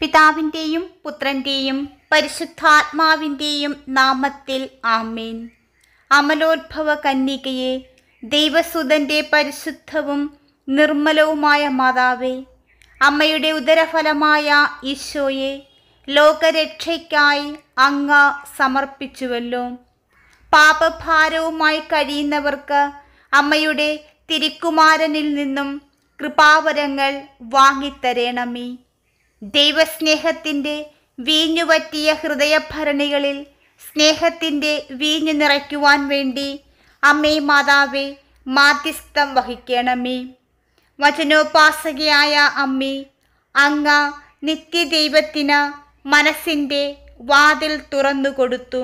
പിതാവിൻ്റെയും പുത്രൻ്റെയും പരിശുദ്ധാത്മാവിൻ്റെയും നാമത്തിൽ ആമേൻ അമലോത്ഭവ കന്യകയെ ദൈവസുതൻ്റെ പരിശുദ്ധവും നിർമ്മലവുമായ മാതാവേ അമ്മയുടെ ഉദരഫലമായ ഈശോയെ ലോകരക്ഷയ്ക്കായി അങ്ങ സമർപ്പിച്ചുവല്ലോ പാപഭാരവുമായി കഴിയുന്നവർക്ക് അമ്മയുടെ തിരുക്കുമാരനിൽ നിന്നും കൃപാവരങ്ങൾ വാങ്ങിത്തരേണമേ ദൈവസ്നേഹത്തിൻ്റെ വീഞ്ഞുപറ്റിയ ഹൃദയഭരണികളിൽ സ്നേഹത്തിൻ്റെ വീഞ്ഞു നിറയ്ക്കുവാൻ വേണ്ടി അമ്മേ മാതാവേ മാധ്യസ്ഥം വഹിക്കണമേ വചനോപാസകയായ അമ്മേ അങ്ങ നിത്യദൈവത്തിന് മനസ്സിൻ്റെ വാതിൽ തുറന്നു കൊടുത്തു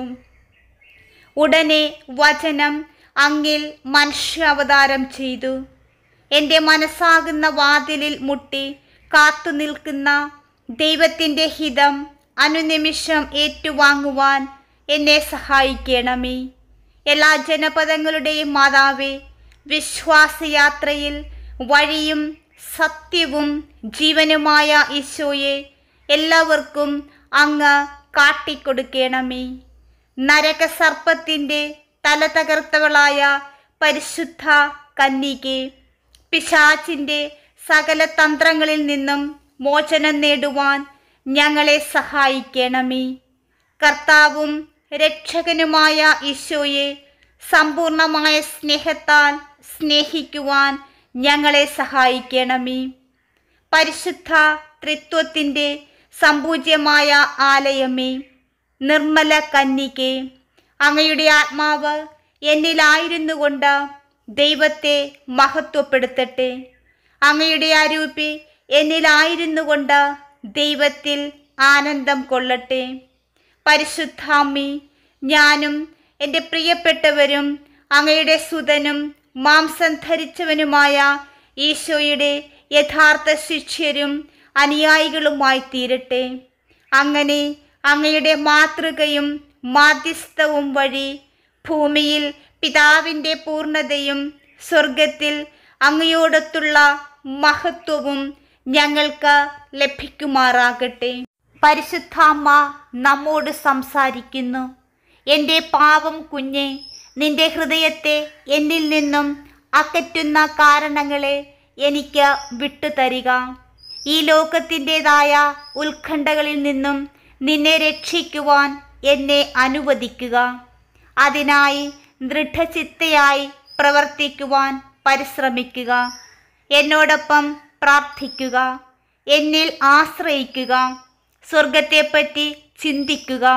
ഉടനെ വചനം അങ്ങിൽ അവതാരം ചെയ്തു എൻ്റെ മനസ്സാകുന്ന വാതിലിൽ മുട്ടി കാത്തു നിൽക്കുന്ന ദൈവത്തിൻ്റെ ഹിതം അനുനിമിഷം ഏറ്റുവാങ്ങുവാൻ എന്നെ സഹായിക്കണമേ എല്ലാ ജനപദങ്ങളുടെയും മാതാവേ വിശ്വാസയാത്രയിൽ വഴിയും സത്യവും ജീവനുമായ ഈശോയെ എല്ലാവർക്കും അങ്ങ് കാട്ടിക്കൊടുക്കണമേ നരകസർപ്പത്തിൻ്റെ തല തകർത്തവളായ പരിശുദ്ധ കന്നികെ പിശാച്ചിൻ്റെ സകല തന്ത്രങ്ങളിൽ നിന്നും മോചനം നേടുവാൻ ഞങ്ങളെ സഹായിക്കണമേ കർത്താവും രക്ഷകനുമായ ഈശോയെ സമ്പൂർണമായ സ്നേഹത്താൽ സ്നേഹിക്കുവാൻ ഞങ്ങളെ സഹായിക്കണമേ പരിശുദ്ധ ത്രിത്വത്തിൻ്റെ സമ്പൂജ്യമായ ആലയമേ നിർമ്മല കന്നിക്കെ അങ്ങയുടെ ആത്മാവ് എന്നിലായിരുന്നു കൊണ്ട് ദൈവത്തെ മഹത്വപ്പെടുത്തട്ടെ അങ്ങയുടെ ആരൂപി എന്നിലായിരുന്നു കൊണ്ട് ദൈവത്തിൽ ആനന്ദം കൊള്ളട്ടെ പരിശുദ്ധാമി ഞാനും എൻ്റെ പ്രിയപ്പെട്ടവരും അങ്ങയുടെ സുതനും മാംസം ധരിച്ചവനുമായ ഈശോയുടെ യഥാർത്ഥ ശിഷ്യരും അനുയായികളുമായി തീരട്ടെ അങ്ങനെ അങ്ങയുടെ മാതൃകയും മാധ്യസ്ഥവും വഴി ഭൂമിയിൽ പിതാവിൻ്റെ പൂർണ്ണതയും സ്വർഗത്തിൽ അങ്ങയോടത്തുള്ള മഹത്വവും ഞങ്ങൾക്ക് ലഭിക്കുമാറാകട്ടെ പരിശുദ്ധാമ്മ നമ്മോട് സംസാരിക്കുന്നു എൻ്റെ പാവം കുഞ്ഞെ നിന്റെ ഹൃദയത്തെ എന്നിൽ നിന്നും അകറ്റുന്ന കാരണങ്ങളെ എനിക്ക് വിട്ടുതരിക ഈ ലോകത്തിൻ്റെതായ ഉത്കണ്ഠകളിൽ നിന്നും നിന്നെ രക്ഷിക്കുവാൻ എന്നെ അനുവദിക്കുക അതിനായി ദൃഢചിത്തയായി പ്രവർത്തിക്കുവാൻ പരിശ്രമിക്കുക എന്നോടൊപ്പം പ്രാർത്ഥിക്കുക എന്നിൽ ആശ്രയിക്കുക സ്വർഗത്തെപ്പറ്റി ചിന്തിക്കുക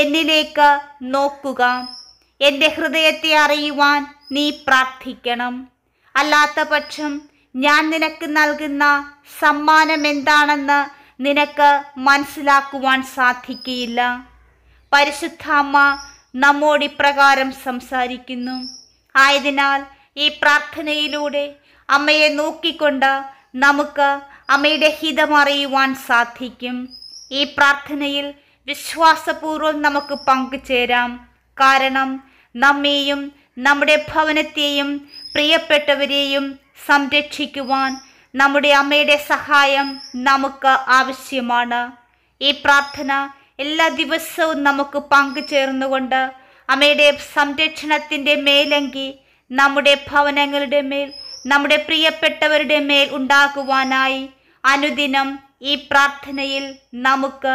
എന്നിലേക്ക് നോക്കുക എൻ്റെ ഹൃദയത്തെ അറിയുവാൻ നീ പ്രാർത്ഥിക്കണം അല്ലാത്ത പക്ഷം ഞാൻ നിനക്ക് നൽകുന്ന സമ്മാനം എന്താണെന്ന് നിനക്ക് മനസ്സിലാക്കുവാൻ സാധിക്കുകയില്ല പരിശുദ്ധാമ്മ നമ്മോട് ഇപ്രകാരം സംസാരിക്കുന്നു ആയതിനാൽ ഈ പ്രാർത്ഥനയിലൂടെ അമ്മയെ നോക്കിക്കൊണ്ട് നമുക്ക് അമ്മയുടെ ഹിതമറിയുവാൻ സാധിക്കും ഈ പ്രാർത്ഥനയിൽ വിശ്വാസപൂർവ്വം നമുക്ക് പങ്കുചേരാം കാരണം നമ്മെയും നമ്മുടെ ഭവനത്തെയും പ്രിയപ്പെട്ടവരെയും സംരക്ഷിക്കുവാൻ നമ്മുടെ അമ്മയുടെ സഹായം നമുക്ക് ആവശ്യമാണ് ഈ പ്രാർത്ഥന എല്ലാ ദിവസവും നമുക്ക് പങ്കുചേർന്നുകൊണ്ട് അമ്മയുടെ സംരക്ഷണത്തിൻ്റെ മേലങ്കി നമ്മുടെ ഭവനങ്ങളുടെ മേൽ നമ്മുടെ പ്രിയപ്പെട്ടവരുടെ മേൽ ഉണ്ടാക്കുവാനായി അനുദിനം ഈ പ്രാർത്ഥനയിൽ നമുക്ക്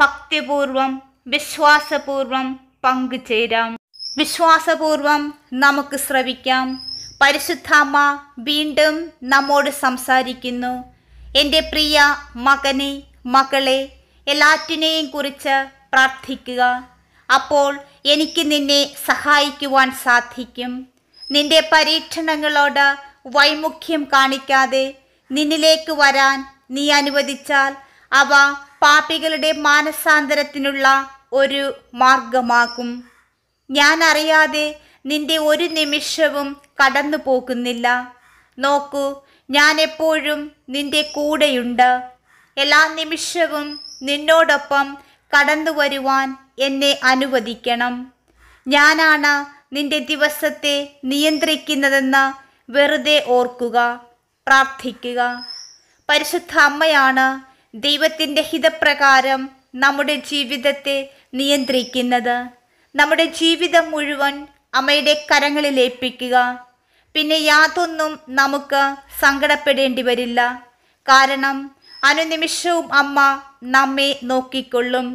ഭക്തിപൂർവം വിശ്വാസപൂർവം പങ്കുചേരാം വിശ്വാസപൂർവം നമുക്ക് ശ്രവിക്കാം പരിശുദ്ധാമ്മ വീണ്ടും നമ്മോട് സംസാരിക്കുന്നു എൻ്റെ പ്രിയ മകനെ മകളെ എല്ലാറ്റിനെയും കുറിച്ച് പ്രാർത്ഥിക്കുക അപ്പോൾ എനിക്ക് നിന്നെ സഹായിക്കുവാൻ സാധിക്കും നിന്റെ പരീക്ഷണങ്ങളോട് വൈമുഖ്യം കാണിക്കാതെ നിന്നിലേക്ക് വരാൻ നീ അനുവദിച്ചാൽ അവ പാപികളുടെ മാനസാന്തരത്തിനുള്ള ഒരു മാർഗമാകും ഞാൻ അറിയാതെ നിന്റെ ഒരു നിമിഷവും കടന്നു പോകുന്നില്ല നോക്കൂ ഞാൻ എപ്പോഴും നിന്റെ കൂടെയുണ്ട് എല്ലാ നിമിഷവും നിന്നോടൊപ്പം കടന്നു വരുവാൻ എന്നെ അനുവദിക്കണം ഞാനാണ് നിന്റെ ദിവസത്തെ നിയന്ത്രിക്കുന്നതെന്ന് വെറുതെ ഓർക്കുക പ്രാർത്ഥിക്കുക പരിശുദ്ധ അമ്മയാണ് ദൈവത്തിൻ്റെ ഹിതപ്രകാരം നമ്മുടെ ജീവിതത്തെ നിയന്ത്രിക്കുന്നത് നമ്മുടെ ജീവിതം മുഴുവൻ അമ്മയുടെ കരങ്ങളിൽ ഏൽപ്പിക്കുക പിന്നെ യാതൊന്നും നമുക്ക് സങ്കടപ്പെടേണ്ടി വരില്ല കാരണം അനുനിമിഷവും അമ്മ നമ്മെ നോക്കിക്കൊള്ളും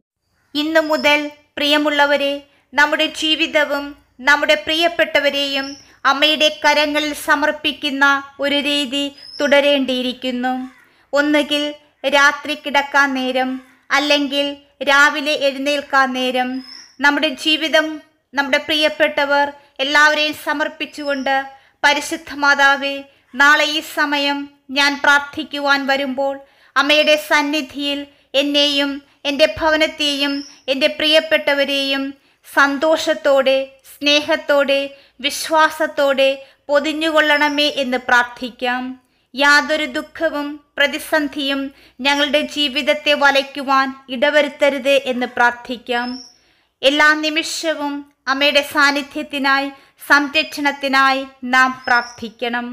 ഇന്നു മുതൽ പ്രിയമുള്ളവരെ നമ്മുടെ ജീവിതവും നമ്മുടെ പ്രിയപ്പെട്ടവരെയും അമ്മയുടെ കരങ്ങളിൽ സമർപ്പിക്കുന്ന ഒരു രീതി തുടരേണ്ടിയിരിക്കുന്നു ഒന്നുകിൽ രാത്രി കിടക്കാൻ നേരം അല്ലെങ്കിൽ രാവിലെ എഴുന്നേൽക്കാൻ നേരം നമ്മുടെ ജീവിതം നമ്മുടെ പ്രിയപ്പെട്ടവർ എല്ലാവരെയും സമർപ്പിച്ചുകൊണ്ട് പരിശുദ്ധ മാതാവേ നാളെ ഈ സമയം ഞാൻ പ്രാർത്ഥിക്കുവാൻ വരുമ്പോൾ അമ്മയുടെ സന്നിധിയിൽ എന്നെയും എൻ്റെ ഭവനത്തെയും എൻ്റെ പ്രിയപ്പെട്ടവരെയും സന്തോഷത്തോടെ സ്നേഹത്തോടെ വിശ്വാസത്തോടെ പൊതിഞ്ഞുകൊള്ളണമേ എന്ന് പ്രാർത്ഥിക്കാം യാതൊരു ദുഃഖവും പ്രതിസന്ധിയും ഞങ്ങളുടെ ജീവിതത്തെ വലയ്ക്കുവാൻ ഇടവരുത്തരുത് എന്ന് പ്രാർത്ഥിക്കാം എല്ലാ നിമിഷവും അമ്മയുടെ സാന്നിധ്യത്തിനായി സംരക്ഷണത്തിനായി നാം പ്രാർത്ഥിക്കണം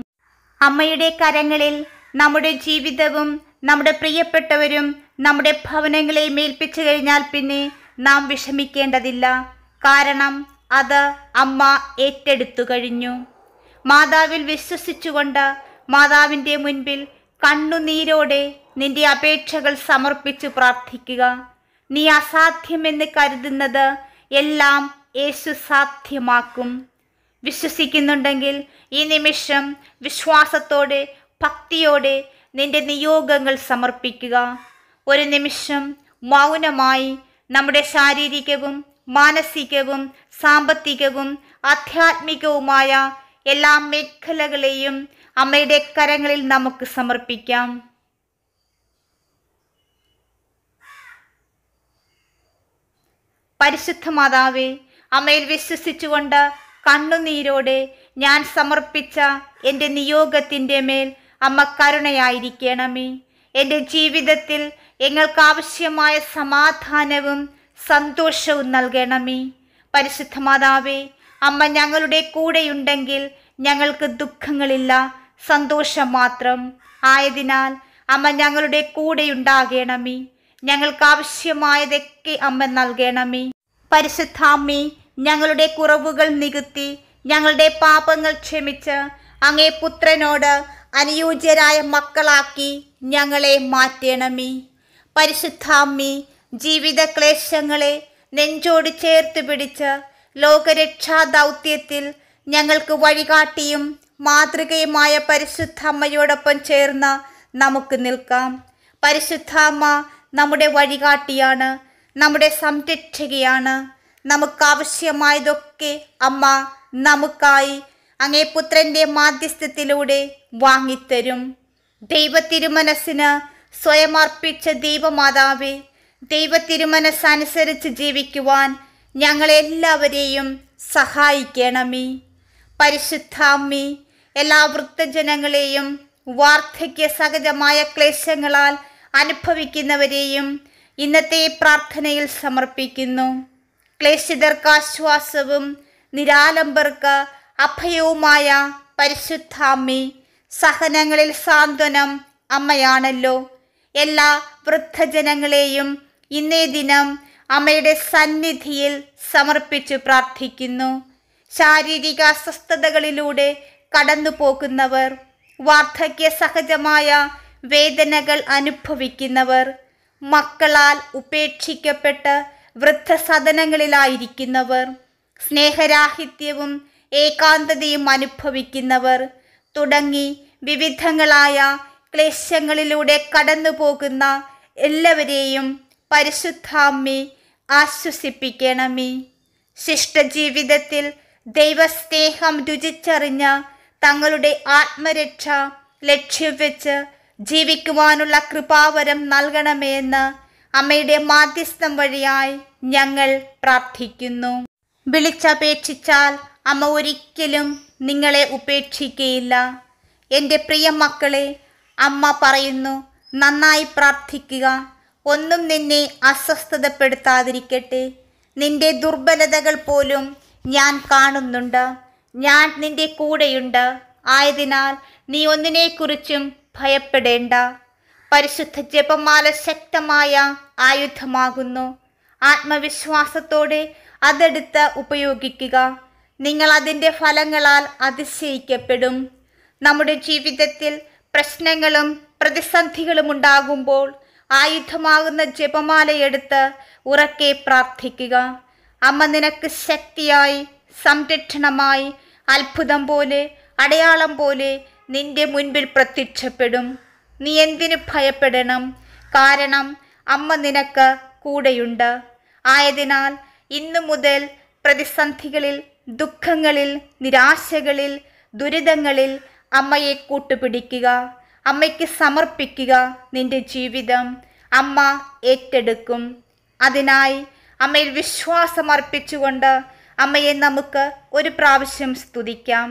അമ്മയുടെ കരങ്ങളിൽ നമ്മുടെ ജീവിതവും നമ്മുടെ പ്രിയപ്പെട്ടവരും നമ്മുടെ ഭവനങ്ങളെയും ഏൽപ്പിച്ചു കഴിഞ്ഞാൽ പിന്നെ നാം വിഷമിക്കേണ്ടതില്ല കാരണം അത് അമ്മ ഏറ്റെടുത്തു കഴിഞ്ഞു മാതാവിൽ വിശ്വസിച്ചുകൊണ്ട് മാതാവിൻ്റെ മുൻപിൽ കണ്ണുനീരോടെ നിന്റെ അപേക്ഷകൾ സമർപ്പിച്ചു പ്രാർത്ഥിക്കുക നീ അസാധ്യമെന്ന് കരുതുന്നത് എല്ലാം യേശു സാധ്യമാക്കും വിശ്വസിക്കുന്നുണ്ടെങ്കിൽ ഈ നിമിഷം വിശ്വാസത്തോടെ ഭക്തിയോടെ നിന്റെ നിയോഗങ്ങൾ സമർപ്പിക്കുക ഒരു നിമിഷം മൗനമായി നമ്മുടെ ശാരീരികവും മാനസികവും സാമ്പത്തികവും ആധ്യാത്മികവുമായ എല്ലാ മേഖലകളെയും അമ്മയുടെ കരങ്ങളിൽ നമുക്ക് സമർപ്പിക്കാം പരിശുദ്ധ മാതാവേ അമ്മയിൽ വിശ്വസിച്ചുകൊണ്ട് കണ്ണുനീരോടെ ഞാൻ സമർപ്പിച്ച എൻ്റെ നിയോഗത്തിൻ്റെ മേൽ അമ്മ കരുണയായിരിക്കണമേ എൻ്റെ ജീവിതത്തിൽ എങ്ങൾക്കാവശ്യമായ ആവശ്യമായ സമാധാനവും സന്തോഷവും നൽകണമേ പരിശുദ്ധ മാതാവേ അമ്മ ഞങ്ങളുടെ കൂടെയുണ്ടെങ്കിൽ ഞങ്ങൾക്ക് ദുഃഖങ്ങളില്ല സന്തോഷം മാത്രം ആയതിനാൽ അമ്മ ഞങ്ങളുടെ കൂടെയുണ്ടാകണമേ ഞങ്ങൾക്ക് ആവശ്യമായതൊക്കെ അമ്മ നൽകണമേ പരിശുദ്ധാമ്മേ ഞങ്ങളുടെ കുറവുകൾ നികുത്തി ഞങ്ങളുടെ പാപങ്ങൾ ക്ഷമിച്ച് അങ്ങേ പുത്രനോട് അനുയോജ്യരായ മക്കളാക്കി ഞങ്ങളെ മാറ്റണമേ പരിശുദ്ധാമ്മേ ജീവിത ക്ലേശങ്ങളെ നെഞ്ചോട് ചേർത്ത് പിടിച്ച് ലോകരക്ഷാ ദൗത്യത്തിൽ ഞങ്ങൾക്ക് വഴികാട്ടിയും മാതൃകയുമായ പരിശുദ്ധ അമ്മയോടൊപ്പം ചേർന്ന് നമുക്ക് നിൽക്കാം പരിശുദ്ധ അമ്മ നമ്മുടെ വഴികാട്ടിയാണ് നമ്മുടെ സംരക്ഷകയാണ് നമുക്കാവശ്യമായതൊക്കെ അമ്മ നമുക്കായി അങ്ങേ പുത്രൻ്റെ മാധ്യസ്ഥത്തിലൂടെ വാങ്ങിത്തരും ദൈവ തിരുമനസ്സിന് സ്വയം അർപ്പിച്ച ദൈവമാതാവേ ദൈവത്തിരുമനസ്സനുസരിച്ച് ജീവിക്കുവാൻ ഞങ്ങളെല്ലാവരെയും സഹായിക്കണമേ പരിശുദ്ധാമ്മി എല്ലാ വൃദ്ധജനങ്ങളെയും വാർദ്ധക്യ സഹജമായ ക്ലേശങ്ങളാൽ അനുഭവിക്കുന്നവരെയും ഇന്നത്തെ പ്രാർത്ഥനയിൽ സമർപ്പിക്കുന്നു ക്ലേശിതർക്ക് ആശ്വാസവും നിരാലംബർക്ക് അഭയവുമായ പരിശുദ്ധാമ്മി സഹനങ്ങളിൽ സാന്ത്വനം അമ്മയാണല്ലോ എല്ലാ വൃദ്ധജനങ്ങളെയും ഇന്നേ ദിനം അമ്മയുടെ സന്നിധിയിൽ സമർപ്പിച്ചു പ്രാർത്ഥിക്കുന്നു ശാരീരിക അസ്വസ്ഥതകളിലൂടെ കടന്നു പോകുന്നവർ വാർദ്ധക്യ സഹജമായ വേദനകൾ അനുഭവിക്കുന്നവർ മക്കളാൽ ഉപേക്ഷിക്കപ്പെട്ട് വൃദ്ധസദനങ്ങളിലായിരിക്കുന്നവർ സ്നേഹരാഹിത്യവും ഏകാന്തതയും അനുഭവിക്കുന്നവർ തുടങ്ങി വിവിധങ്ങളായ ക്ലേശങ്ങളിലൂടെ കടന്നു പോകുന്ന എല്ലാവരെയും പരിശുദ്ധാമ്മേ ആശ്വസിപ്പിക്കണമേ ശിഷ്ടജീവിതത്തിൽ ദൈവസ്നേഹം രുചിച്ചറിഞ്ഞ തങ്ങളുടെ ആത്മരക്ഷ ലക്ഷ്യം വെച്ച് ജീവിക്കുവാനുള്ള കൃപാവരം നൽകണമേ എന്ന് അമ്മയുടെ മാധ്യസ്ഥം വഴിയായി ഞങ്ങൾ പ്രാർത്ഥിക്കുന്നു വിളിച്ചപേക്ഷിച്ചാൽ അമ്മ ഒരിക്കലും നിങ്ങളെ ഉപേക്ഷിക്കുകയില്ല എൻ്റെ പ്രിയ മക്കളെ അമ്മ പറയുന്നു നന്നായി പ്രാർത്ഥിക്കുക ഒന്നും നിന്നെ അസ്വസ്ഥതപ്പെടുത്താതിരിക്കട്ടെ നിന്റെ ദുർബലതകൾ പോലും ഞാൻ കാണുന്നുണ്ട് ഞാൻ നിന്റെ കൂടെയുണ്ട് ആയതിനാൽ നീ ഒന്നിനെക്കുറിച്ചും ഭയപ്പെടേണ്ട പരിശുദ്ധ ജപമാല ശക്തമായ ആയുധമാകുന്നു ആത്മവിശ്വാസത്തോടെ അതെടുത്ത് ഉപയോഗിക്കുക നിങ്ങൾ അതിൻ്റെ ഫലങ്ങളാൽ അതിശയിക്കപ്പെടും നമ്മുടെ ജീവിതത്തിൽ പ്രശ്നങ്ങളും പ്രതിസന്ധികളും ഉണ്ടാകുമ്പോൾ ആയുധമാകുന്ന ജപമാലയെടുത്ത് ഉറക്കെ പ്രാർത്ഥിക്കുക അമ്മ നിനക്ക് ശക്തിയായി സംരക്ഷണമായി അത്ഭുതം പോലെ അടയാളം പോലെ നിന്റെ മുൻപിൽ പ്രത്യക്ഷപ്പെടും നീ എന്തിനു ഭയപ്പെടണം കാരണം അമ്മ നിനക്ക് കൂടെയുണ്ട് ആയതിനാൽ ഇന്നു മുതൽ പ്രതിസന്ധികളിൽ ദുഃഖങ്ങളിൽ നിരാശകളിൽ ദുരിതങ്ങളിൽ അമ്മയെ കൂട്ടുപിടിക്കുക അമ്മയ്ക്ക് സമർപ്പിക്കുക നിന്റെ ജീവിതം അമ്മ ഏറ്റെടുക്കും അതിനായി അമ്മയിൽ വിശ്വാസമർപ്പിച്ചുകൊണ്ട് അമ്മയെ നമുക്ക് ഒരു പ്രാവശ്യം സ്തുതിക്കാം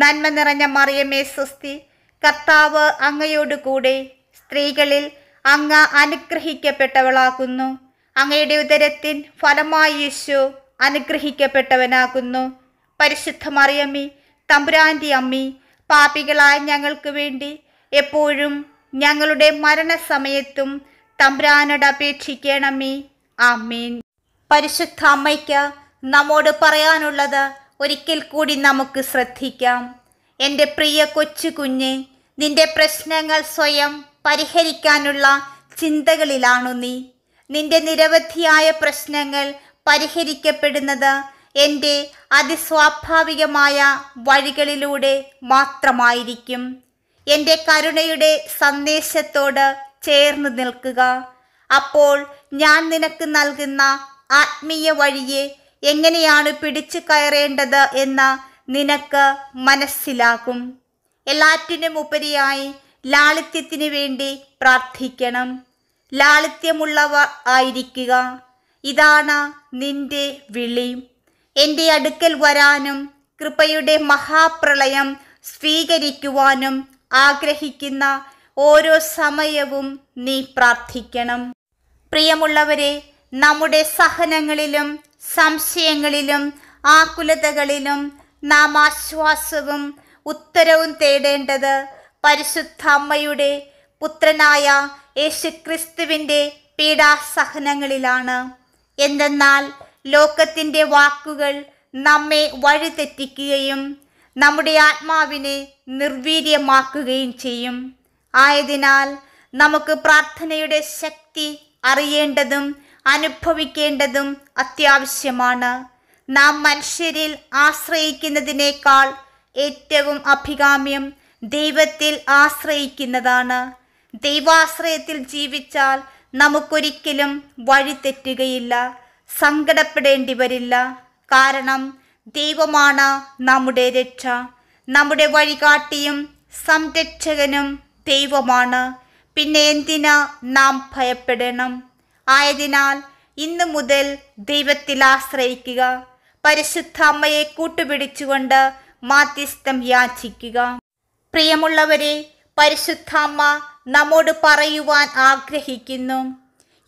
നന്മ നിറഞ്ഞ മറിയമേ സ്വസ്തി കർത്താവ് അങ്ങയോടുകൂടെ സ്ത്രീകളിൽ അങ്ങ് അനുഗ്രഹിക്കപ്പെട്ടവളാകുന്നു അങ്ങയുടെ ഉദരത്തിൻ ഫലമായി യേശു അനുഗ്രഹിക്കപ്പെട്ടവനാകുന്നു പരിശുദ്ധ മറിയമ്മി തമ്പുരാൻ്റെ അമ്മി പാപികളായ ഞങ്ങൾക്ക് വേണ്ടി എപ്പോഴും ഞങ്ങളുടെ മരണസമയത്തും തമ്പ്രാനോട് അപേക്ഷിക്കണമേ ആമീൻ പരിശുദ്ധ അമ്മയ്ക്ക് നമ്മോട് പറയാനുള്ളത് ഒരിക്കൽ കൂടി നമുക്ക് ശ്രദ്ധിക്കാം എൻ്റെ പ്രിയ കൊച്ചു കുഞ്ഞ് നിന്റെ പ്രശ്നങ്ങൾ സ്വയം പരിഹരിക്കാനുള്ള ചിന്തകളിലാണു നീ നിന്റെ നിരവധിയായ പ്രശ്നങ്ങൾ പരിഹരിക്കപ്പെടുന്നത് എൻ്റെ അതിസ്വാഭാവികമായ വഴികളിലൂടെ മാത്രമായിരിക്കും എൻ്റെ കരുണയുടെ സന്ദേശത്തോട് ചേർന്ന് നിൽക്കുക അപ്പോൾ ഞാൻ നിനക്ക് നൽകുന്ന ആത്മീയ വഴിയെ എങ്ങനെയാണ് പിടിച്ചു കയറേണ്ടത് എന്ന് നിനക്ക് മനസ്സിലാകും എല്ലാറ്റിനും ഉപരിയായി ലാളിത്യത്തിന് വേണ്ടി പ്രാർത്ഥിക്കണം ലാളിത്യമുള്ളവ ആയിരിക്കുക ഇതാണ് നിന്റെ വിളി എൻ്റെ അടുക്കൽ വരാനും കൃപയുടെ മഹാപ്രളയം സ്വീകരിക്കുവാനും ആഗ്രഹിക്കുന്ന ഓരോ സമയവും നീ പ്രാർത്ഥിക്കണം പ്രിയമുള്ളവരെ നമ്മുടെ സഹനങ്ങളിലും സംശയങ്ങളിലും ആകുലതകളിലും നാം ആശ്വാസവും ഉത്തരവും തേടേണ്ടത് പരിശുദ്ധ അമ്മയുടെ പുത്രനായ ക്രിസ്തുവിൻ്റെ പീഡാസഹനങ്ങളിലാണ് എന്തെന്നാൽ ലോകത്തിൻ്റെ വാക്കുകൾ നമ്മെ വഴിതെറ്റിക്കുകയും നമ്മുടെ ആത്മാവിനെ നിർവീര്യമാക്കുകയും ചെയ്യും ആയതിനാൽ നമുക്ക് പ്രാർത്ഥനയുടെ ശക്തി അറിയേണ്ടതും അനുഭവിക്കേണ്ടതും അത്യാവശ്യമാണ് നാം മനുഷ്യരിൽ ആശ്രയിക്കുന്നതിനേക്കാൾ ഏറ്റവും അഭികാമ്യം ദൈവത്തിൽ ആശ്രയിക്കുന്നതാണ് ദൈവാശ്രയത്തിൽ ജീവിച്ചാൽ നമുക്കൊരിക്കലും വഴിതെറ്റുകയില്ല സങ്കടപ്പെടേണ്ടി വരില്ല കാരണം ദൈവമാണ് നമ്മുടെ രക്ഷ നമ്മുടെ വഴികാട്ടിയും സംരക്ഷകനും ദൈവമാണ് പിന്നെ എന്തിനാ നാം ഭയപ്പെടണം ആയതിനാൽ ഇന്നു മുതൽ ദൈവത്തിൽ ആശ്രയിക്കുക പരിശുദ്ധ അമ്മയെ കൂട്ടുപിടിച്ചുകൊണ്ട് മാധ്യസ്ഥം യാചിക്കുക പ്രിയമുള്ളവരെ പരിശുദ്ധ അമ്മ നമ്മോട് പറയുവാൻ ആഗ്രഹിക്കുന്നു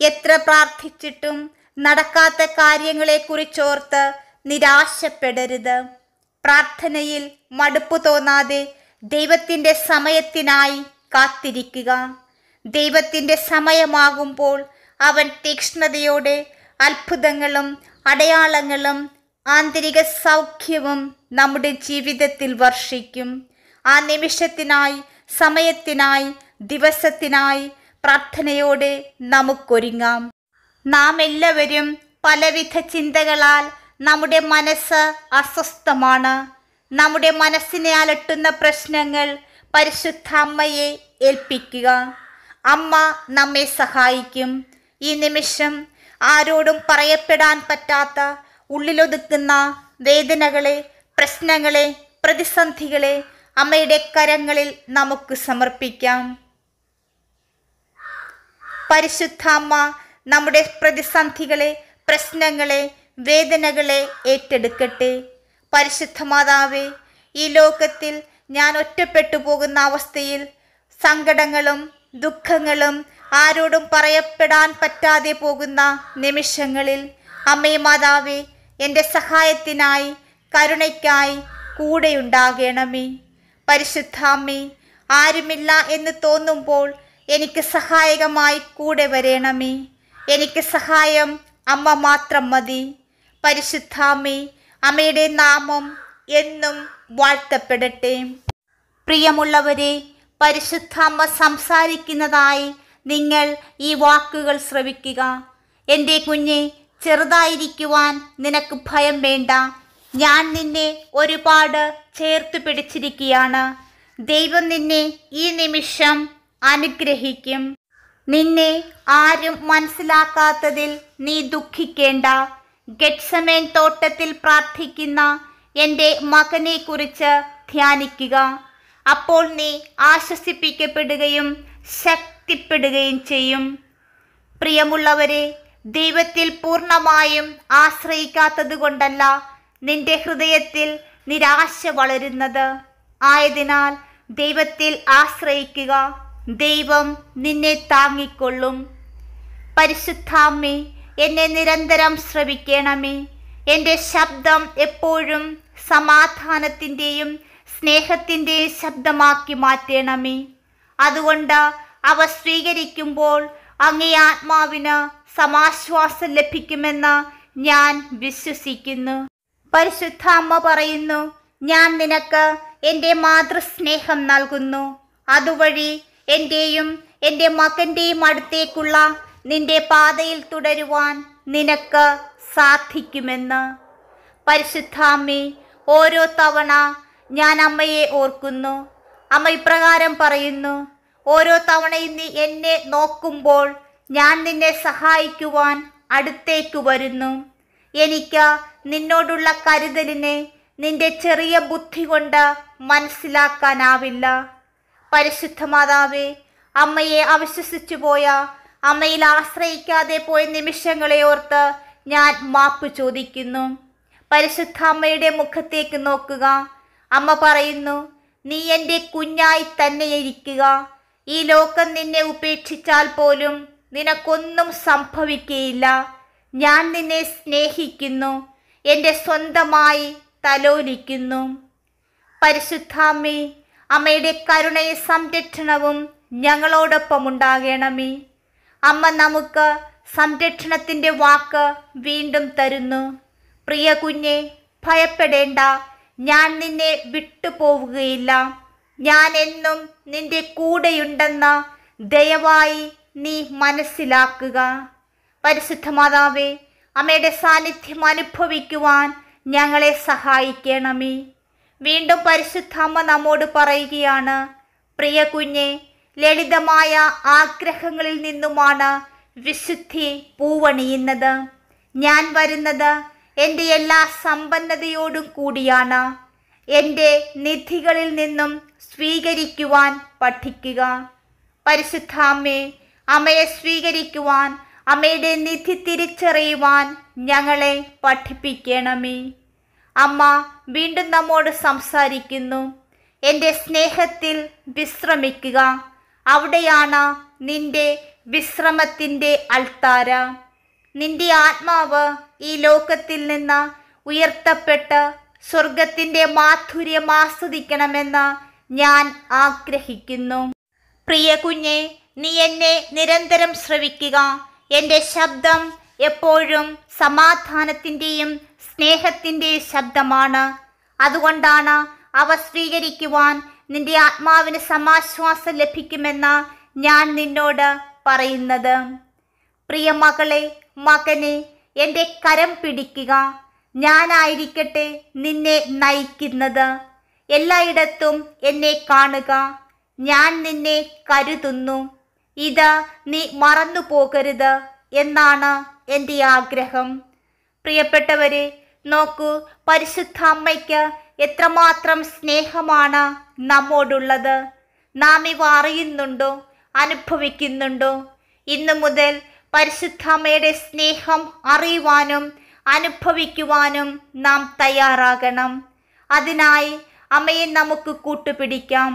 എത്ര പ്രാർത്ഥിച്ചിട്ടും നടക്കാത്ത കാര്യങ്ങളെക്കുറിച്ചോർത്ത് നിരാശപ്പെടരുത് പ്രാർത്ഥനയിൽ മടുപ്പ് തോന്നാതെ ദൈവത്തിൻ്റെ സമയത്തിനായി കാത്തിരിക്കുക ദൈവത്തിൻ്റെ സമയമാകുമ്പോൾ അവൻ തീക്ഷ്ണതയോടെ അത്ഭുതങ്ങളും അടയാളങ്ങളും ആന്തരിക സൗഖ്യവും നമ്മുടെ ജീവിതത്തിൽ വർഷിക്കും ആ നിമിഷത്തിനായി സമയത്തിനായി ദിവസത്തിനായി പ്രാർത്ഥനയോടെ നമുക്കൊരുങ്ങാം നാം എല്ലാവരും പലവിധ ചിന്തകളാൽ നമ്മുടെ മനസ്സ് അസ്വസ്ഥമാണ് നമ്മുടെ മനസ്സിനെ അലട്ടുന്ന പ്രശ്നങ്ങൾ പരിശുദ്ധ അമ്മയെ ഏൽപ്പിക്കുക അമ്മ നമ്മെ സഹായിക്കും ഈ നിമിഷം ആരോടും പറയപ്പെടാൻ പറ്റാത്ത ഉള്ളിലൊതുക്കുന്ന വേദനകളെ പ്രശ്നങ്ങളെ പ്രതിസന്ധികളെ അമ്മയുടെ കരങ്ങളിൽ നമുക്ക് സമർപ്പിക്കാം പരിശുദ്ധ അമ്മ നമ്മുടെ പ്രതിസന്ധികളെ പ്രശ്നങ്ങളെ വേദനകളെ ഏറ്റെടുക്കട്ടെ മാതാവേ ഈ ലോകത്തിൽ ഞാൻ ഒറ്റപ്പെട്ടു പോകുന്ന അവസ്ഥയിൽ സങ്കടങ്ങളും ദുഃഖങ്ങളും ആരോടും പറയപ്പെടാൻ പറ്റാതെ പോകുന്ന നിമിഷങ്ങളിൽ അമ്മേ മാതാവേ എൻ്റെ സഹായത്തിനായി കരുണയ്ക്കായി കൂടെയുണ്ടാകണമേ പരിശുദ്ധ അമ്മേ ആരുമില്ല എന്ന് തോന്നുമ്പോൾ എനിക്ക് സഹായകമായി കൂടെ വരേണമേ എനിക്ക് സഹായം അമ്മ മാത്രം മതി പരിശുദ്ധാമേ അമ്മയുടെ നാമം എന്നും വാഴ്ത്തപ്പെടട്ടെ പ്രിയമുള്ളവരെ പരിശുദ്ധാമ്മ സംസാരിക്കുന്നതായി നിങ്ങൾ ഈ വാക്കുകൾ ശ്രവിക്കുക എൻ്റെ കുഞ്ഞെ ചെറുതായിരിക്കുവാൻ നിനക്ക് ഭയം വേണ്ട ഞാൻ നിന്നെ ഒരുപാട് ചേർത്ത് പിടിച്ചിരിക്കുകയാണ് ദൈവം നിന്നെ ഈ നിമിഷം അനുഗ്രഹിക്കും നിന്നെ ആരും മനസ്സിലാക്കാത്തതിൽ നീ ദുഃഖിക്കേണ്ട ഗെറ്റ്സമേൻ തോട്ടത്തിൽ പ്രാർത്ഥിക്കുന്ന എൻ്റെ മകനെക്കുറിച്ച് ധ്യാനിക്കുക അപ്പോൾ നീ ആശ്വസിപ്പിക്കപ്പെടുകയും ശക്തിപ്പെടുകയും ചെയ്യും പ്രിയമുള്ളവരെ ദൈവത്തിൽ പൂർണ്ണമായും ആശ്രയിക്കാത്തതുകൊണ്ടല്ല നിന്റെ ഹൃദയത്തിൽ നിരാശ വളരുന്നത് ആയതിനാൽ ദൈവത്തിൽ ആശ്രയിക്കുക ദൈവം നിന്നെ താങ്ങിക്കൊള്ളും പരിശുദ്ധാമ്മേ എന്നെ നിരന്തരം ശ്രവിക്കണമേ എൻ്റെ ശബ്ദം എപ്പോഴും സമാധാനത്തിൻ്റെയും സ്നേഹത്തിൻ്റെയും ശബ്ദമാക്കി മാറ്റണമേ അതുകൊണ്ട് അവ സ്വീകരിക്കുമ്പോൾ അങ്ങേ ആത്മാവിന് സമാശ്വാസം ലഭിക്കുമെന്ന് ഞാൻ വിശ്വസിക്കുന്നു പരിശുദ്ധ അമ്മ പറയുന്നു ഞാൻ നിനക്ക് എൻ്റെ മാതൃസ്നേഹം നൽകുന്നു അതുവഴി എൻ്റെയും എൻ്റെ മകൻ്റെയും അടുത്തേക്കുള്ള നിന്റെ പാതയിൽ തുടരുവാൻ നിനക്ക് സാധിക്കുമെന്ന് പരിശുദ്ധാമ്മി ഓരോ തവണ ഞാൻ അമ്മയെ ഓർക്കുന്നു അമ്മ ഇപ്രകാരം പറയുന്നു ഓരോ തവണയും നീ എന്നെ നോക്കുമ്പോൾ ഞാൻ നിന്നെ സഹായിക്കുവാൻ അടുത്തേക്ക് വരുന്നു എനിക്ക് നിന്നോടുള്ള കരുതലിനെ നിന്റെ ചെറിയ ബുദ്ധി കൊണ്ട് മനസ്സിലാക്കാനാവില്ല പരിശുദ്ധ മാതാവേ അമ്മയെ അവശ്വസിച്ചു പോയ അമ്മയിൽ ആശ്രയിക്കാതെ പോയ നിമിഷങ്ങളെ ഓർത്ത് ഞാൻ മാപ്പ് ചോദിക്കുന്നു പരിശുദ്ധ അമ്മയുടെ മുഖത്തേക്ക് നോക്കുക അമ്മ പറയുന്നു നീ എൻ്റെ കുഞ്ഞായി തന്നെ ഇരിക്കുക ഈ ലോകം നിന്നെ ഉപേക്ഷിച്ചാൽ പോലും നിനക്കൊന്നും സംഭവിക്കുകയില്ല ഞാൻ നിന്നെ സ്നേഹിക്കുന്നു എൻ്റെ സ്വന്തമായി തലോലിക്കുന്നു പരിശുദ്ധാമ്മേ അമ്മയുടെ കരുണയും സംരക്ഷണവും ഞങ്ങളോടൊപ്പം ഉണ്ടാകണമേ അമ്മ നമുക്ക് സംരക്ഷണത്തിൻ്റെ വാക്ക് വീണ്ടും തരുന്നു പ്രിയ കുഞ്ഞെ ഭയപ്പെടേണ്ട ഞാൻ നിന്നെ വിട്ടുപോവുകയില്ല ഞാൻ എന്നും നിന്റെ കൂടെയുണ്ടെന്ന് ദയവായി നീ മനസ്സിലാക്കുക പരിശുദ്ധ മാതാവേ അമ്മയുടെ സാന്നിധ്യം അനുഭവിക്കുവാൻ ഞങ്ങളെ സഹായിക്കണമേ വീണ്ടും പരിശുദ്ധ അമ്മ നമ്മോട് പറയുകയാണ് പ്രിയ കുഞ്ഞെ ലളിതമായ ആഗ്രഹങ്ങളിൽ നിന്നുമാണ് വിശുദ്ധി പൂവണിയുന്നത് ഞാൻ വരുന്നത് എൻ്റെ എല്ലാ സമ്പന്നതയോടും കൂടിയാണ് എൻ്റെ നിധികളിൽ നിന്നും സ്വീകരിക്കുവാൻ പഠിക്കുക പരിശുദ്ധ അമ്മേ അമ്മയെ സ്വീകരിക്കുവാൻ അമ്മയുടെ നിധി തിരിച്ചറിയുവാൻ ഞങ്ങളെ പഠിപ്പിക്കണമേ അമ്മ വീണ്ടും നമ്മോട് സംസാരിക്കുന്നു എൻ്റെ സ്നേഹത്തിൽ വിശ്രമിക്കുക അവിടെയാണ് നിന്റെ വിശ്രമത്തിൻ്റെ അൾത്താര നിന്റെ ആത്മാവ് ഈ ലോകത്തിൽ നിന്ന് ഉയർത്തപ്പെട്ട് സ്വർഗത്തിൻ്റെ മാധുര്യം ആസ്വദിക്കണമെന്ന് ഞാൻ ആഗ്രഹിക്കുന്നു പ്രിയ കുഞ്ഞെ നീ എന്നെ നിരന്തരം ശ്രവിക്കുക എൻ്റെ ശബ്ദം എപ്പോഴും സമാധാനത്തിൻ്റെയും സ്നേഹത്തിൻ്റെയും ശബ്ദമാണ് അതുകൊണ്ടാണ് അവ സ്വീകരിക്കുവാൻ നിന്റെ ആത്മാവിന് സമാശ്വാസം ലഭിക്കുമെന്ന ഞാൻ നിന്നോട് പറയുന്നത് പ്രിയ മകളെ മകനെ എൻ്റെ കരം പിടിക്കുക ഞാനായിരിക്കട്ടെ നിന്നെ നയിക്കുന്നത് എല്ലായിടത്തും എന്നെ കാണുക ഞാൻ നിന്നെ കരുതുന്നു ഇത് നീ മറന്നു പോകരുത് എന്നാണ് എൻ്റെ ആഗ്രഹം പ്രിയപ്പെട്ടവരെ നോക്കൂ പരിശുദ്ധ അമ്മയ്ക്ക് എത്രമാത്രം സ്നേഹമാണ് നമ്മോടുള്ളത് നാം ഇവ അറിയുന്നുണ്ടോ അനുഭവിക്കുന്നുണ്ടോ ഇന്നു മുതൽ പരിശുദ്ധമ്മയുടെ സ്നേഹം അറിയുവാനും അനുഭവിക്കുവാനും നാം തയ്യാറാകണം അതിനായി അമ്മയെ നമുക്ക് കൂട്ടുപിടിക്കാം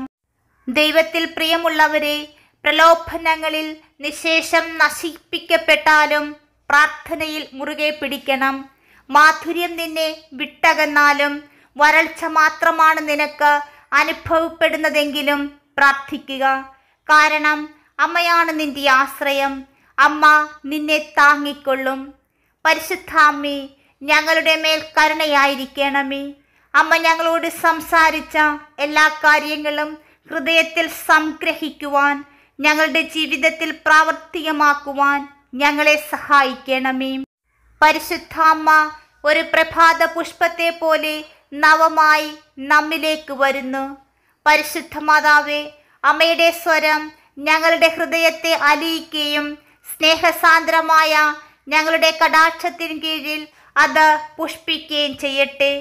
ദൈവത്തിൽ പ്രിയമുള്ളവരെ പ്രലോഭനങ്ങളിൽ നിശേഷം നശിപ്പിക്കപ്പെട്ടാലും പ്രാർത്ഥനയിൽ മുറുകെ പിടിക്കണം മാധുര്യം നിന്നെ വിട്ടകന്നാലും വരൾച്ച മാത്രമാണ് നിനക്ക് അനുഭവപ്പെടുന്നതെങ്കിലും പ്രാർത്ഥിക്കുക കാരണം അമ്മയാണ് നിന്റെ ആശ്രയം അമ്മ നിന്നെ താങ്ങിക്കൊള്ളും പരിശുദ്ധാമ്മി ഞങ്ങളുടെ മേൽ കരുണയായിരിക്കണമേ അമ്മ ഞങ്ങളോട് സംസാരിച്ച എല്ലാ കാര്യങ്ങളും ഹൃദയത്തിൽ സംഗ്രഹിക്കുവാൻ ഞങ്ങളുടെ ജീവിതത്തിൽ പ്രാവർത്തികമാക്കുവാൻ ഞങ്ങളെ സഹായിക്കണമേ പരിശുദ്ധാമ്മ ഒരു പ്രഭാത പുഷ്പത്തെ പോലെ നവമായി നമ്മിലേക്ക് വരുന്നു പരിശുദ്ധ മാതാവേ അമ്മയുടെ സ്വരം ഞങ്ങളുടെ ഹൃദയത്തെ അലിയിക്കുകയും സ്നേഹസാന്ദ്രമായ ഞങ്ങളുടെ കടാക്ഷത്തിന് കീഴിൽ അത് പുഷ്പിക്കുകയും ചെയ്യട്ടെ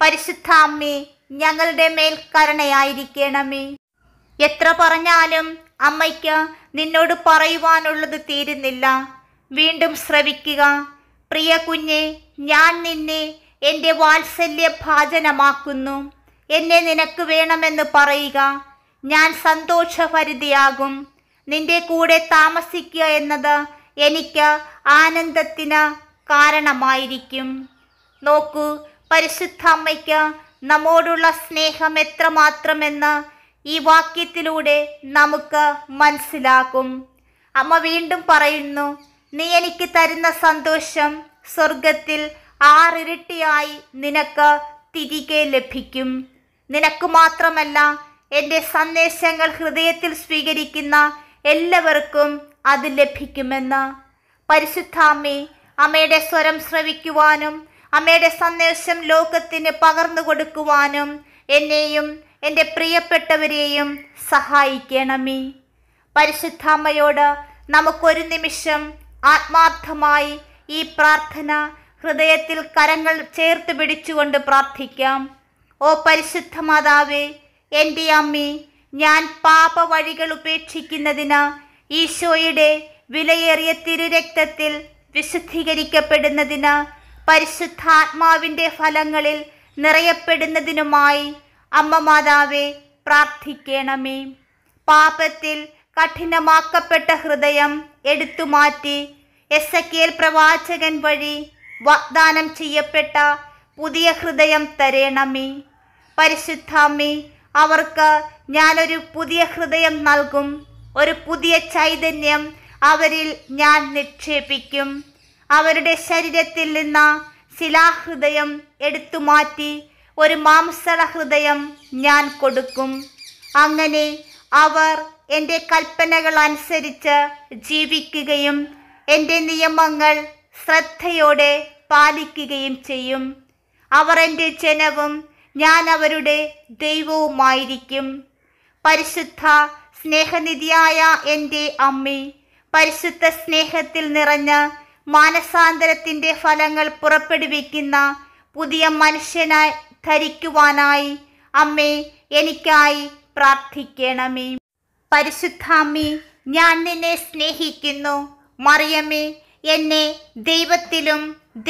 പരിശുദ്ധ അമ്മേ ഞങ്ങളുടെ മേൽ കരുണയായിരിക്കണമേ എത്ര പറഞ്ഞാലും അമ്മയ്ക്ക് നിന്നോട് പറയുവാനുള്ളത് തീരുന്നില്ല വീണ്ടും ശ്രവിക്കുക പ്രിയ കുഞ്ഞെ ഞാൻ നിന്നെ എൻ്റെ വാത്സല്യ ഭാജനമാക്കുന്നു എന്നെ നിനക്ക് വേണമെന്ന് പറയുക ഞാൻ സന്തോഷഭരിതയാകും നിന്റെ കൂടെ താമസിക്കുക എന്നത് എനിക്ക് ആനന്ദത്തിന് കാരണമായിരിക്കും നോക്കൂ പരിശുദ്ധ അമ്മയ്ക്ക് നമ്മോടുള്ള സ്നേഹം എത്രമാത്രമെന്ന് ഈ വാക്യത്തിലൂടെ നമുക്ക് മനസ്സിലാകും അമ്മ വീണ്ടും പറയുന്നു നീ എനിക്ക് തരുന്ന സന്തോഷം സ്വർഗത്തിൽ ആറിരട്ടിയായി നിനക്ക് തിരികെ ലഭിക്കും നിനക്ക് മാത്രമല്ല എൻ്റെ സന്ദേശങ്ങൾ ഹൃദയത്തിൽ സ്വീകരിക്കുന്ന എല്ലാവർക്കും അത് ലഭിക്കുമെന്ന് പരിശുദ്ധാമ്മേ അമ്മയുടെ സ്വരം ശ്രവിക്കുവാനും അമ്മയുടെ സന്ദേശം ലോകത്തിന് പകർന്നു കൊടുക്കുവാനും എന്നെയും എൻ്റെ പ്രിയപ്പെട്ടവരെയും സഹായിക്കണമേ പരിശുദ്ധാമ്മയോട് നമുക്കൊരു നിമിഷം ആത്മാർത്ഥമായി ഈ പ്രാർത്ഥന ഹൃദയത്തിൽ കരങ്ങൾ ചേർത്ത് പിടിച്ചുകൊണ്ട് പ്രാർത്ഥിക്കാം ഓ പരിശുദ്ധ മാതാവേ എൻ്റെ അമ്മി ഞാൻ പാപ വഴികൾ ഉപേക്ഷിക്കുന്നതിന് ഈശോയുടെ വിലയേറിയ തിരുരക്തത്തിൽ വിശുദ്ധീകരിക്കപ്പെടുന്നതിന് പരിശുദ്ധാത്മാവിൻ്റെ ഫലങ്ങളിൽ നിറയപ്പെടുന്നതിനുമായി അമ്മ മാതാവെ പ്രാർത്ഥിക്കണമേ പാപത്തിൽ കഠിനമാക്കപ്പെട്ട ഹൃദയം മാറ്റി എസ് എ പ്രവാചകൻ വഴി വാഗ്ദാനം ചെയ്യപ്പെട്ട പുതിയ ഹൃദയം തരേണമേ പരിശുദ്ധാമേ അവർക്ക് ഞാനൊരു പുതിയ ഹൃദയം നൽകും ഒരു പുതിയ ചൈതന്യം അവരിൽ ഞാൻ നിക്ഷേപിക്കും അവരുടെ ശരീരത്തിൽ നിന്ന് ശിലാഹൃദയം എടുത്തു മാറ്റി ഒരു മാംസള ഹൃദയം ഞാൻ കൊടുക്കും അങ്ങനെ അവർ എൻ്റെ കൽപ്പനകൾ അനുസരിച്ച് ജീവിക്കുകയും എൻ്റെ നിയമങ്ങൾ ശ്രദ്ധയോടെ പാലിക്കുകയും ചെയ്യും അവർ എൻ്റെ ജനവും ഞാൻ അവരുടെ ദൈവവുമായിരിക്കും പരിശുദ്ധ സ്നേഹനിധിയായ എൻ്റെ അമ്മി പരിശുദ്ധ സ്നേഹത്തിൽ നിറഞ്ഞ മാനസാന്തരത്തിൻ്റെ ഫലങ്ങൾ പുറപ്പെടുവിക്കുന്ന പുതിയ മനുഷ്യനായി ധരിക്കുവാനായി അമ്മേ എനിക്കായി പ്രാർത്ഥിക്കണമേ പരിശുദ്ധാമ്മി ഞാൻ നിന്നെ സ്നേഹിക്കുന്നു മറിയമ്മേ എന്നെ ദൈവത്തിലും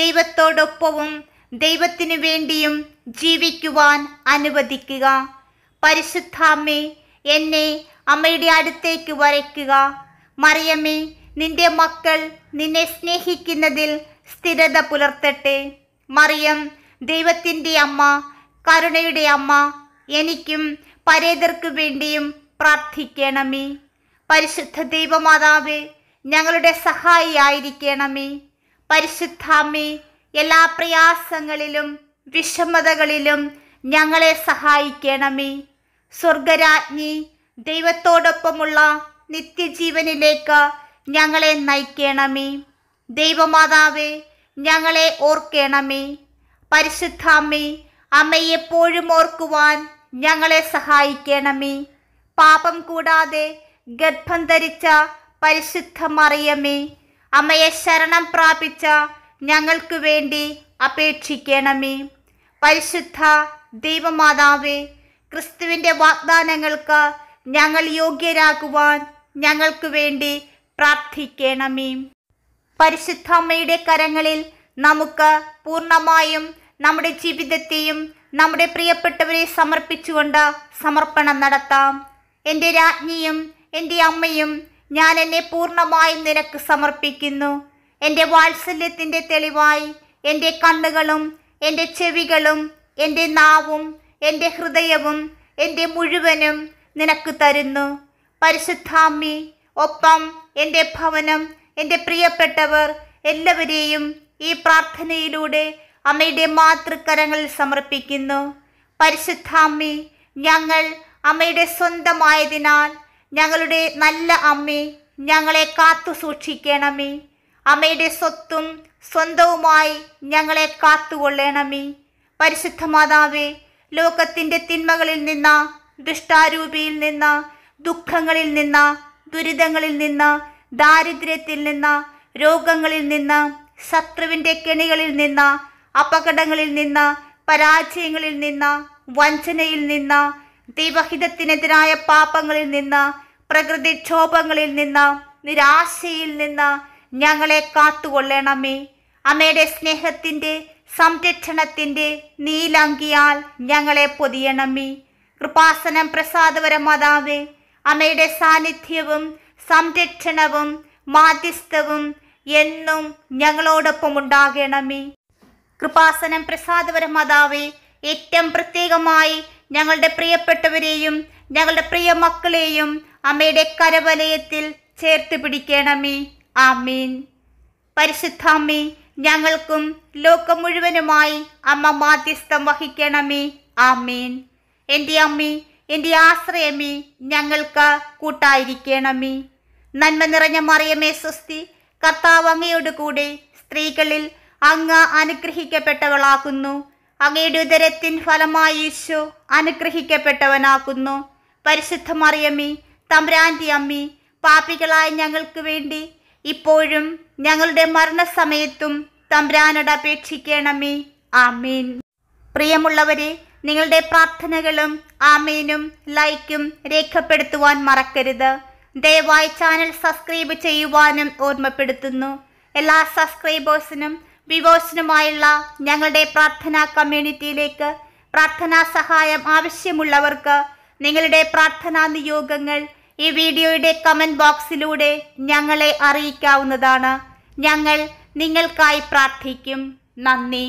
ദൈവത്തോടൊപ്പവും ദൈവത്തിനു വേണ്ടിയും ജീവിക്കുവാൻ അനുവദിക്കുക പരിശുദ്ധാമ്മേ എന്നെ അമ്മയുടെ അടുത്തേക്ക് വരയ്ക്കുക മറിയമ്മേ നിന്റെ മക്കൾ നിന്നെ സ്നേഹിക്കുന്നതിൽ സ്ഥിരത പുലർത്തട്ടെ മറിയം ദൈവത്തിൻ്റെ അമ്മ കരുണയുടെ അമ്മ എനിക്കും പരേതർക്ക് വേണ്ടിയും പ്രാർത്ഥിക്കണമേ പരിശുദ്ധ ദൈവമാതാവേ ഞങ്ങളുടെ സഹായിയായിരിക്കണമേ പരിശുദ്ധാമേ എല്ലാ പ്രയാസങ്ങളിലും വിഷമതകളിലും ഞങ്ങളെ സഹായിക്കണമേ സ്വർഗരാജ്ഞി ദൈവത്തോടൊപ്പമുള്ള നിത്യജീവനിലേക്ക് ഞങ്ങളെ നയിക്കണമേ ദൈവമാതാവേ ഞങ്ങളെ ഓർക്കണമേ പരിശുദ്ധാമ്മേ അമ്മയെപ്പോഴും ഓർക്കുവാൻ ഞങ്ങളെ സഹായിക്കണമേ പാപം കൂടാതെ ഗർഭം ധരിച്ച പരിശുദ്ധ മറിയമ്മേ അമ്മയെ ശരണം പ്രാപിച്ച ഞങ്ങൾക്ക് വേണ്ടി അപേക്ഷിക്കണമേ പരിശുദ്ധ ദൈവമാതാവേ ക്രിസ്തുവിൻ്റെ വാഗ്ദാനങ്ങൾക്ക് ഞങ്ങൾ യോഗ്യരാകുവാൻ ഞങ്ങൾക്ക് വേണ്ടി പ്രാർത്ഥിക്കണമേ അമ്മയുടെ കരങ്ങളിൽ നമുക്ക് പൂർണ്ണമായും നമ്മുടെ ജീവിതത്തെയും നമ്മുടെ പ്രിയപ്പെട്ടവരെ സമർപ്പിച്ചുകൊണ്ട് സമർപ്പണം നടത്താം എൻ്റെ രാജ്ഞിയും എൻ്റെ അമ്മയും ഞാൻ എന്നെ പൂർണ്ണമായും നിനക്ക് സമർപ്പിക്കുന്നു എൻ്റെ വാത്സല്യത്തിൻ്റെ തെളിവായി എൻ്റെ കണ്ണുകളും എൻ്റെ ചെവികളും എൻ്റെ നാവും എൻ്റെ ഹൃദയവും എൻ്റെ മുഴുവനും നിനക്ക് തരുന്നു പരിശുദ്ധാമ്മി ഒപ്പം എൻ്റെ ഭവനം എൻ്റെ പ്രിയപ്പെട്ടവർ എല്ലാവരെയും ഈ പ്രാർത്ഥനയിലൂടെ അമ്മയുടെ മാതൃക്കരങ്ങളിൽ സമർപ്പിക്കുന്നു പരിശുദ്ധാമ്മി ഞങ്ങൾ അമ്മയുടെ സ്വന്തമായതിനാൽ ഞങ്ങളുടെ നല്ല അമ്മേ ഞങ്ങളെ കാത്തു സൂക്ഷിക്കണമേ അമ്മയുടെ സ്വത്തും സ്വന്തവുമായി ഞങ്ങളെ കാത്തുകൊള്ളണമേ പരിശുദ്ധ മാതാവേ ലോകത്തിൻ്റെ തിന്മകളിൽ നിന്ന ദുഷ്ടാരൂപിയിൽ നിന്ന ദുഃഖങ്ങളിൽ നിന്ന ദുരിതങ്ങളിൽ നിന്ന് ദാരിദ്ര്യത്തിൽ നിന്ന് രോഗങ്ങളിൽ നിന്ന് ശത്രുവിൻ്റെ കെണികളിൽ നിന്ന് അപകടങ്ങളിൽ നിന്ന് പരാജയങ്ങളിൽ നിന്ന് വഞ്ചനയിൽ നിന്ന് ദൈവഹിതത്തിനെതിരായ പാപങ്ങളിൽ നിന്ന് പ്രകൃതിക്ഷോഭങ്ങളിൽ നിന്ന് നിരാശയിൽ നിന്ന് ഞങ്ങളെ കാത്തുകൊള്ളണമേ അമ്മയുടെ സ്നേഹത്തിൻ്റെ സംരക്ഷണത്തിൻ്റെ നീലങ്കിയാൽ ഞങ്ങളെ പൊതിയണമേ കൃപാസനം പ്രസാദവര മാതാവേ അമ്മയുടെ സാന്നിധ്യവും സംരക്ഷണവും മാധ്യസ്ഥവും എന്നും ഞങ്ങളോടൊപ്പം ഉണ്ടാകണമേ കൃപാസനം പ്രസാദവര മാതാവേ ഏറ്റവും പ്രത്യേകമായി ഞങ്ങളുടെ പ്രിയപ്പെട്ടവരെയും ഞങ്ങളുടെ പ്രിയ മക്കളെയും അമ്മയുടെ കരവലയത്തിൽ ചേർത്ത് പിടിക്കണമേ ആമീൻ അമ്മേ ഞങ്ങൾക്കും ലോകം മുഴുവനുമായി അമ്മ മാധ്യസ്ഥം വഹിക്കണമേ ആമീൻ എൻ്റെ അമ്മേ എൻ്റെ ആശ്രയമേ ഞങ്ങൾക്ക് കൂട്ടായിരിക്കണമേ നന്മ നിറഞ്ഞ മറിയമേ സ്വസ്തി കർത്താവ് അങ്ങയോട് കൂടെ സ്ത്രീകളിൽ അങ്ങ് അനുഗ്രഹിക്കപ്പെട്ടവളാകുന്നു അങ്ങയുടെ ഉദരത്തിൻ ഫലമായി ഈശോ അനുഗ്രഹിക്കപ്പെട്ടവനാകുന്നു പരിശുദ്ധ മറിയമേ തമ്പ്രാൻ്റെ അമ്മി പാപികളായ ഞങ്ങൾക്ക് വേണ്ടി ഇപ്പോഴും ഞങ്ങളുടെ മരണസമയത്തും തമ്പ്രാനോട് അപേക്ഷിക്കണമേ ആമീൻ പ്രിയമുള്ളവരെ നിങ്ങളുടെ പ്രാർത്ഥനകളും ആമീനും ലൈക്കും രേഖപ്പെടുത്തുവാൻ മറക്കരുത് ദയവായി ചാനൽ സബ്സ്ക്രൈബ് ചെയ്യുവാനും ഓർമ്മപ്പെടുത്തുന്നു എല്ലാ സബ്സ്ക്രൈബേഴ്സിനും വിവോസിനുമായുള്ള ഞങ്ങളുടെ പ്രാർത്ഥനാ കമ്മ്യൂണിറ്റിയിലേക്ക് പ്രാർത്ഥനാ സഹായം ആവശ്യമുള്ളവർക്ക് നിങ്ങളുടെ പ്രാർത്ഥനാ നിയോഗങ്ങൾ ഈ വീഡിയോയുടെ കമൻറ്റ് ബോക്സിലൂടെ ഞങ്ങളെ അറിയിക്കാവുന്നതാണ് ഞങ്ങൾ നിങ്ങൾക്കായി പ്രാർത്ഥിക്കും നന്ദി